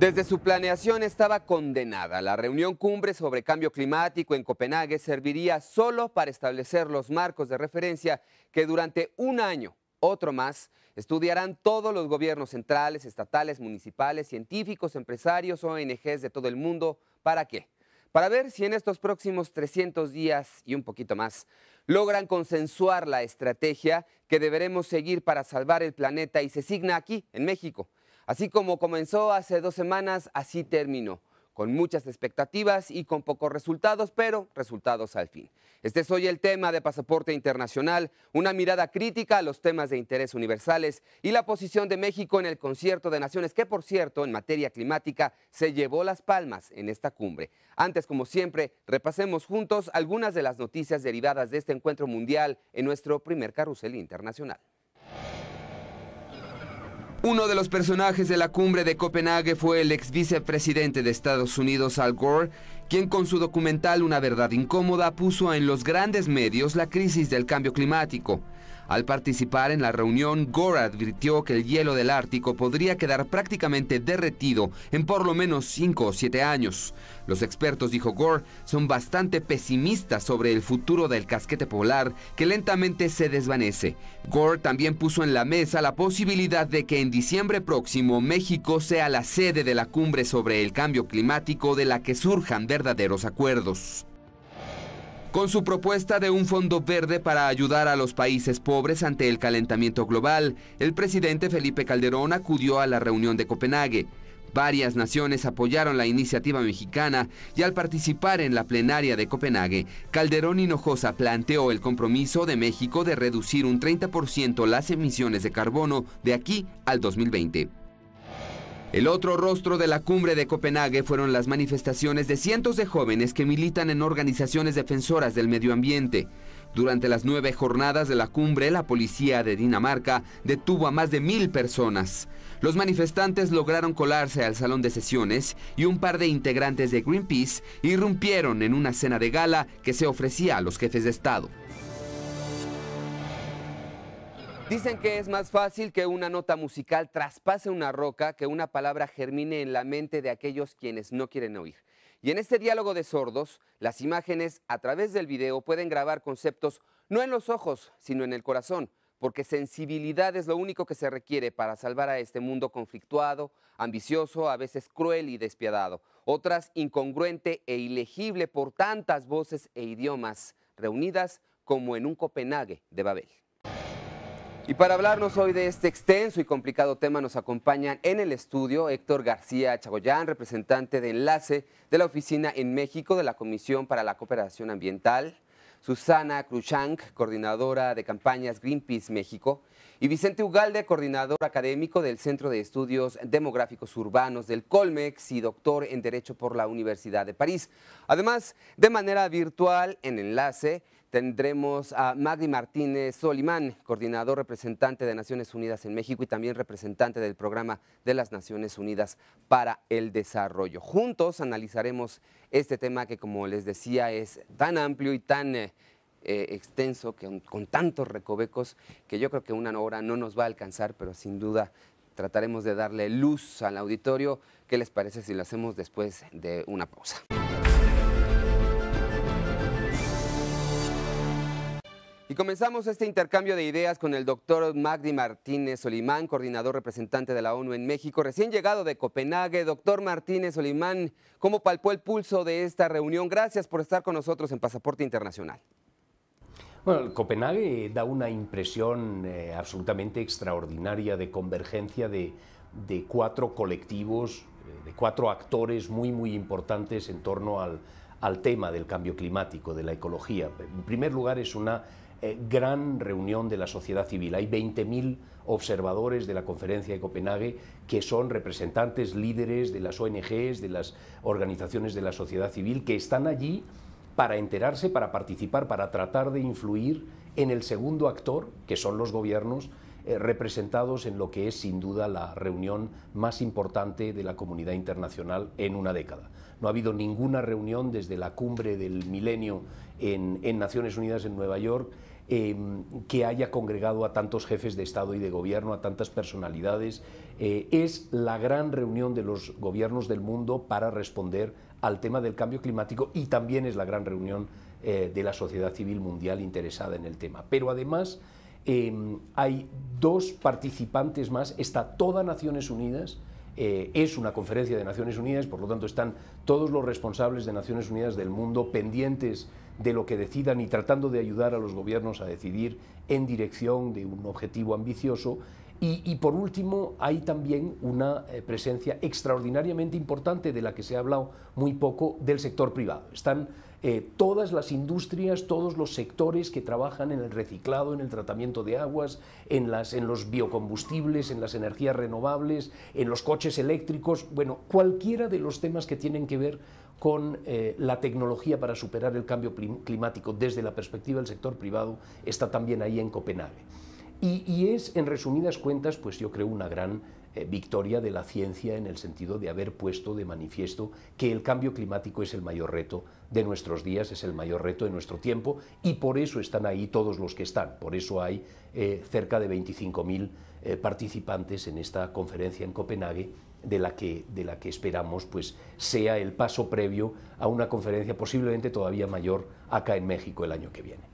Desde su planeación estaba condenada. La reunión cumbre sobre cambio climático en Copenhague serviría solo para establecer los marcos de referencia que durante un año, otro más, estudiarán todos los gobiernos centrales, estatales, municipales, científicos, empresarios, ONGs de todo el mundo. ¿Para qué? Para ver si en estos próximos 300 días y un poquito más logran consensuar la estrategia que deberemos seguir para salvar el planeta y se signa aquí, en México. Así como comenzó hace dos semanas, así terminó con muchas expectativas y con pocos resultados, pero resultados al fin. Este es hoy el tema de Pasaporte Internacional, una mirada crítica a los temas de interés universales y la posición de México en el concierto de naciones, que por cierto, en materia climática, se llevó las palmas en esta cumbre. Antes, como siempre, repasemos juntos algunas de las noticias derivadas de este encuentro mundial en nuestro primer carrusel internacional. Uno de los personajes de la cumbre de Copenhague fue el ex vicepresidente de Estados Unidos Al Gore, quien con su documental Una verdad incómoda puso en los grandes medios la crisis del cambio climático. Al participar en la reunión, Gore advirtió que el hielo del Ártico podría quedar prácticamente derretido en por lo menos 5 o 7 años. Los expertos, dijo Gore, son bastante pesimistas sobre el futuro del casquete polar que lentamente se desvanece. Gore también puso en la mesa la posibilidad de que en diciembre próximo México sea la sede de la cumbre sobre el cambio climático de la que surjan verdaderos acuerdos con su propuesta de un fondo verde para ayudar a los países pobres ante el calentamiento global, el presidente Felipe Calderón acudió a la reunión de Copenhague. Varias naciones apoyaron la iniciativa mexicana y al participar en la plenaria de Copenhague, Calderón Hinojosa planteó el compromiso de México de reducir un 30% las emisiones de carbono de aquí al 2020. El otro rostro de la cumbre de Copenhague fueron las manifestaciones de cientos de jóvenes que militan en organizaciones defensoras del medio ambiente. Durante las nueve jornadas de la cumbre, la policía de Dinamarca detuvo a más de mil personas. Los manifestantes lograron colarse al salón de sesiones y un par de integrantes de Greenpeace irrumpieron en una cena de gala que se ofrecía a los jefes de Estado. Dicen que es más fácil que una nota musical traspase una roca que una palabra germine en la mente de aquellos quienes no quieren oír. Y en este diálogo de sordos, las imágenes a través del video pueden grabar conceptos no en los ojos, sino en el corazón, porque sensibilidad es lo único que se requiere para salvar a este mundo conflictuado, ambicioso, a veces cruel y despiadado, otras incongruente e ilegible por tantas voces e idiomas reunidas como en un Copenhague de Babel. Y para hablarnos hoy de este extenso y complicado tema nos acompañan en el estudio Héctor García Chagoyán, representante de enlace de la oficina en México de la Comisión para la Cooperación Ambiental, Susana Cruchank, coordinadora de campañas Greenpeace México, y Vicente Ugalde, coordinador académico del Centro de Estudios Demográficos Urbanos del Colmex y doctor en Derecho por la Universidad de París. Además, de manera virtual, en enlace, Tendremos a Magdi Martínez Solimán, coordinador representante de Naciones Unidas en México y también representante del programa de las Naciones Unidas para el Desarrollo. Juntos analizaremos este tema que, como les decía, es tan amplio y tan eh, eh, extenso, con tantos recovecos, que yo creo que una hora no nos va a alcanzar, pero sin duda trataremos de darle luz al auditorio. ¿Qué les parece si lo hacemos después de una pausa? Y comenzamos este intercambio de ideas con el doctor Magdi Martínez Solimán, coordinador representante de la ONU en México, recién llegado de Copenhague. Doctor Martínez Solimán, ¿cómo palpó el pulso de esta reunión? Gracias por estar con nosotros en Pasaporte Internacional. Bueno, Copenhague da una impresión eh, absolutamente extraordinaria de convergencia de, cuatro colectivos, eh, de cuatro actores muy, muy importantes en torno al tema del cambio climático, de la ecología. En primer lugar, es una eh, gran reunión de la sociedad civil. Hay 20.000 observadores de la conferencia de Copenhague que son representantes, líderes de las ONGs, de las organizaciones de la sociedad civil, que están allí para enterarse, para participar, para tratar de influir en el segundo actor, que son los gobiernos, eh, representados en lo que es sin duda la reunión más importante de la comunidad internacional en una década. No ha habido ninguna reunión desde la cumbre del milenio en, en Naciones Unidas en Nueva York Em, que haya congregado a tantos jefes de Estado y de gobierno, a tantas personalidades. Eh, es la gran reunión de los gobiernos del mundo para responder al tema del cambio climático y también es la gran reunión eh, de la sociedad civil mundial interesada en el tema. Pero además em, hay dos participantes más, está toda Naciones Unidas, eh, es una conferencia de Naciones Unidas, por lo tanto están todos los responsables de Naciones Unidas del mundo pendientes de lo que decidan y tratando de ayudar a los gobiernos a decidir en dirección de un objetivo ambicioso. Y, por último, hay también una eh, presencia extraordinariamente importante de la que se ha hablado muy poco del sector privado. Están eh, todas las industrias, todos los sectores que trabajan en el reciclado, en el tratamiento de aguas, en, las, en los biocombustibles, en las energías renovables, en los coches eléctricos, bueno, cualquiera de los temas que tienen que ver con eh, la tecnología para superar el cambio climático desde la perspectiva del sector privado está también ahí en Copenhague. y es, en resumidas cuentas, pues yo creo una gran eh, victoria de la ciencia en el sentido de haber puesto de manifiesto que el cambio climático es el mayor reto de nuestros días, es el mayor reto de nuestro tiempo y por eso están ahí todos los que están. Por eso hay eh, cerca de 25.000 eh, participantes en esta conferencia en Copenhague de la que, de la que esperamos pues, sea el paso previo a una conferencia posiblemente todavía mayor acá en México el año que viene.